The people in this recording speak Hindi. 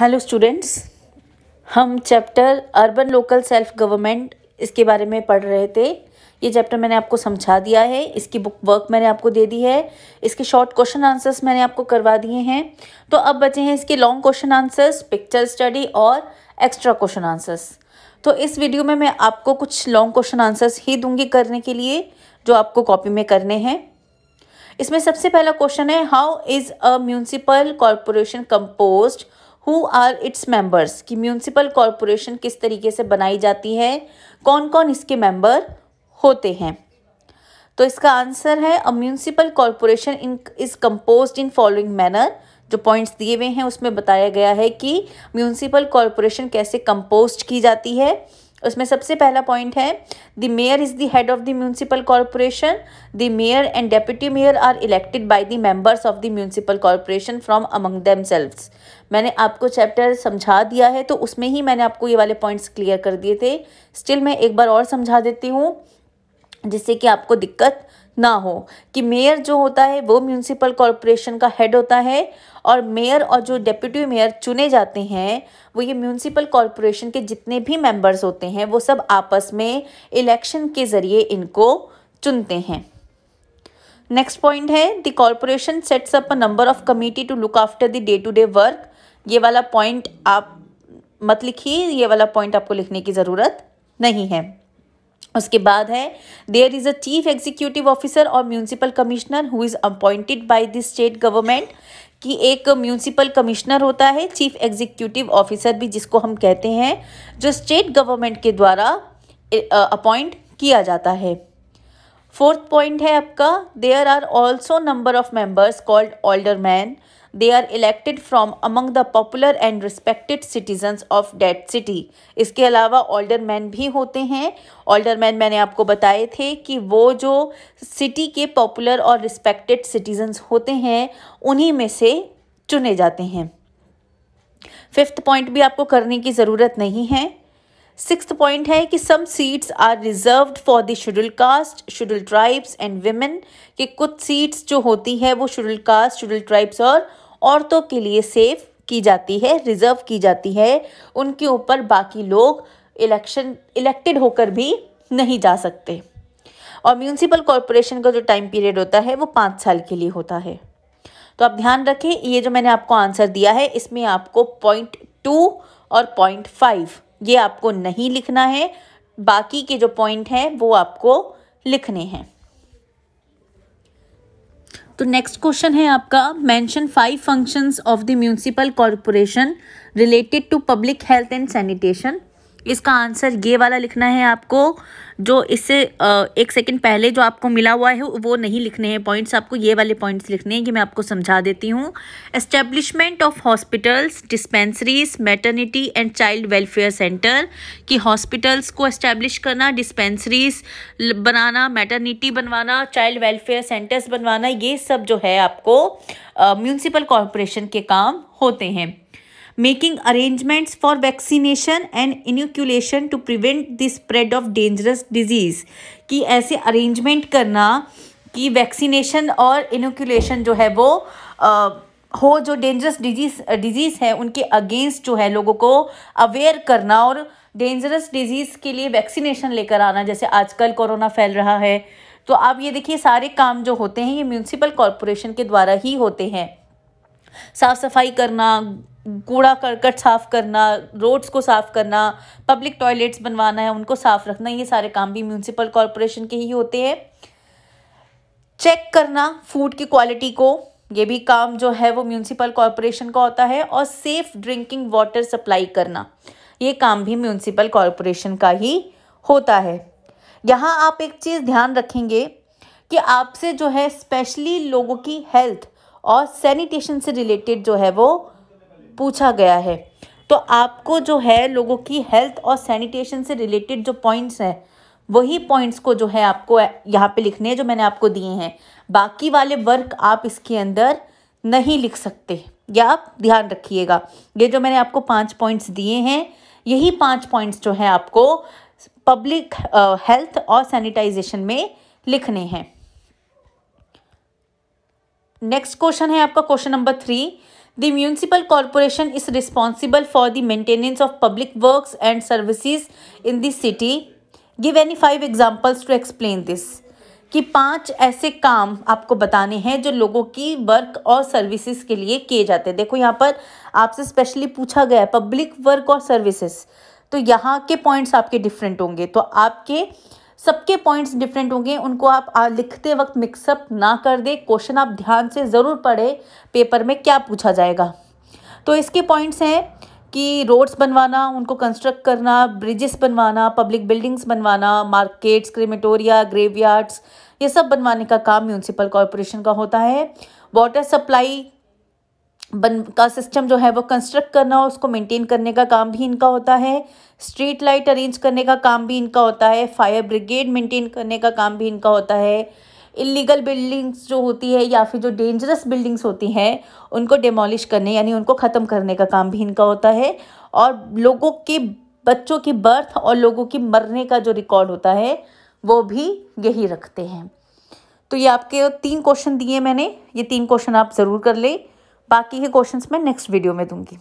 हेलो स्टूडेंट्स हम chapter urban local self government इसके बारे में पढ़ रहे थे ये चैप्टर मैंने आपको समझा दिया है इसकी बुक वर्क मैंने आपको दे दी है इसके शॉर्ट क्वेश्चन आंसर्स मैंने आपको करवा दिए हैं तो अब बचे हैं इसके long question answers picture study और एक्स्ट्रा क्वेश्चन आंसर्स तो इस वीडियो में मैं आपको कुछ लॉन्ग क्वेश्चन आंसर्स ही दूंगी करने के लिए जो आपको कॉपी में करने हैं इसमें सबसे पहला क्वेश्चन है how is a municipal corporation composed who are its members कि म्यूनसिपल कॉरपोरेशन किस तरीके से बनाई जाती है कौन कौन इसके मेंबर होते हैं तो इसका आंसर है a municipal corporation in is compose in following manner जो पॉइंट्स दिए हुए हैं उसमें बताया गया है कि म्यूनसिपल कॉरपोरेशन कैसे कंपोस्ट की जाती है उसमें सबसे पहला पॉइंट है the mayor is the head of the municipal corporation the mayor and deputy mayor are elected by the members of the municipal corporation from among them मैंने आपको चैप्टर समझा दिया है तो उसमें ही मैंने आपको ये वाले पॉइंट्स क्लियर कर दिए थे स्टिल मैं एक बार और समझा देती हूँ जिससे कि आपको दिक्कत ना हो कि मेयर जो होता है वो म्यूनसिपल कॉरपोरेशन का हेड होता है और मेयर और जो डेप्यूटी मेयर चुने जाते हैं वो ये म्यूनसिपल कॉरपोरेशन के जितने भी मेंबर्स होते हैं वो सब आपस में इलेक्शन के ज़रिए इनको चुनते हैं नेक्स्ट पॉइंट है the corporation sets up a number of committee to look after the day to day work ये वाला पॉइंट आप मत लिखिए ये वाला पॉइंट आपको लिखने की ज़रूरत नहीं है उसके बाद है there is a chief executive officer और municipal commissioner who is appointed by the state government कि एक म्यूनसिपल कमिश्नर होता है चीफ एग्जीक्यूटिव ऑफिसर भी जिसको हम कहते हैं जो स्टेट गवर्नमेंट के द्वारा अपॉइंट किया जाता है फोर्थ पॉइंट है आपका there are also number of members called alderman they are elected from among the popular and respected citizens of that city इसके अलावा ऑल्डर मैन भी होते हैं ऑल्डर मैन मैंने आपको बताए थे कि वो जो सिटी के पॉपुलर और रिस्पेक्टेड सिटीजन्स होते हैं उन्हीं में से चुने जाते हैं फिफ्थ पॉइंट भी आपको करने की ज़रूरत नहीं है सिक्स्थ पॉइंट है कि some seats are reserve for the schedule caste schedule tribes and women कि कुछ सीट्स जो होती हैं वो शेड्यूल कास्ट शेड्यूल ट्राइब्स और औरतों के लिए सेफ की जाती है रिजर्व की जाती है उनके ऊपर बाकी लोग इलेक्शन इलेक्टेड होकर भी नहीं जा सकते और म्यूनसिपल कॉरपोरेशन का जो टाइम पीरियड होता है वो पाँच साल के लिए होता है तो आप ध्यान रखें ये जो मैंने आपको आंसर दिया है इसमें आपको पॉइंट टू और पॉइंट फाइव ये आपको नहीं लिखना है बाकी के जो पॉइंट हैं वो आपको लिखने हैं तो नेक्स्ट क्वेश्चन है आपका mention five functions of the municipal corporation related to public health and sanitation इसका आंसर ये वाला लिखना है आपको जो इससे एक सेकंड पहले जो आपको मिला हुआ है वो नहीं लिखने हैं पॉइंट्स आपको ये वाले पॉइंट्स लिखने हैं ये मैं आपको समझा देती हूँ establishment of hospitals dispensaries maternity and child welfare centre कि हॉस्पिटल्स को एस्टेब्लिश करना डिस्पेंसरीज बनाना मैटर्निटी बनवाना चाइल्ड वेलफेयर सेंटर्स बनवाना ये सब जो है आपको म्यूनसिपल कॉरपोरेशन के काम होते हैं making arrangements for vaccination and inoculation to prevent the spread of dangerous disease कि ऐसे arrangement करना कि वैक्सीनेशन और इनोक्यूलेशन जो है वो आ, हो जो डेंजरस डिजीज डिजीज़ है उनके अगेंस्ट जो है लोगों को अवेयर करना और डेंजरस डिजीज़ के लिए वैक्सीनेशन लेकर आना जैसे आजकल कोरोना फैल रहा है तो आप ये देखिए सारे काम जो होते हैं ये म्यूनसिपल कॉरपोरेशन के द्वारा ही होते हैं साफ़ सफाई करना कूड़ा करकट साफ़ करना रोड्स को साफ़ करना पब्लिक टॉयलेट्स बनवाना है उनको साफ़ रखना ये सारे काम भी म्यूनसिपल कॉरपोरेशन के ही होते हैं चेक करना फूड की क्वालिटी को ये भी काम जो है वो म्यूनसिपल कॉरपोरेशन का होता है और सेफ़ ड्रिंकिंग वाटर सप्लाई करना ये काम भी म्यूनसिपल कॉरपोरेशन का ही होता है यहाँ आप एक चीज़ ध्यान रखेंगे कि आपसे जो है स्पेशली लोगों की हेल्थ और सैनिटेशन से रिलेटेड जो है वो पूछा गया है तो आपको जो है लोगों की हेल्थ और सैनिटेशन से रिलेटेड जो पॉइंट्स हैं वही पॉइंट्स को जो है आपको यहाँ पे लिखने हैं जो मैंने आपको दिए हैं बाकी वाले वर्क आप इसके अंदर नहीं लिख सकते या आप ध्यान रखिएगा ये जो मैंने आपको पांच पॉइंट्स दिए हैं यही पांच पॉइंट्स जो है आपको पब्लिक हेल्थ और सैनिटाइजेशन में लिखने हैं नेक्स्ट क्वेश्चन है आपका question number three The municipal corporation is responsible for the maintenance of public works and services in the city. Give any five examples to explain this. कि पांच ऐसे काम आपको बताने हैं जो लोगों की वर्क और सर्विसेज के लिए किए जाते हैं देखो यहाँ पर आपसे स्पेशली पूछा गया है पब्लिक वर्क और सर्विसेज तो यहाँ के पॉइंट्स आपके डिफरेंट होंगे तो आपके सबके पॉइंट्स डिफरेंट होंगे उनको आप लिखते वक्त मिक्सअप ना कर दे क्वेश्चन आप ध्यान से ज़रूर पढ़े पेपर में क्या पूछा जाएगा तो इसके पॉइंट्स हैं कि रोड्स बनवाना उनको कंस्ट्रक्ट करना ब्रिजेस बनवाना पब्लिक बिल्डिंग्स बनवाना मार्केट्स क्रेमेटोरिया ग्रेवयार्ड्स ये सब बनवाने का काम म्यूनसिपल कॉरपोरेशन का होता है वाटर सप्लाई बन का सिस्टम जो है वो कंस्ट्रक्ट करना उसको मेंटेन करने का काम भी इनका होता है स्ट्रीट लाइट अरेंज करने का काम भी इनका होता है फायर ब्रिगेड मेंटेन करने का काम भी इनका होता है इलीगल बिल्डिंग्स जो होती है या फिर जो डेंजरस बिल्डिंग्स होती हैं उनको डिमोलिश करने यानी उनको ख़त्म करने का काम भी इनका होता है और लोगों के बच्चों की बर्थ और लोगों की मरने का जो रिकॉर्ड होता है वो भी यही रखते हैं तो ये आपके तीन क्वेश्चन दिए मैंने ये तीन क्वेश्चन आप ज़रूर कर लें बाकी के क्वेश्चंस मैं नेक्स्ट वीडियो में दूंगी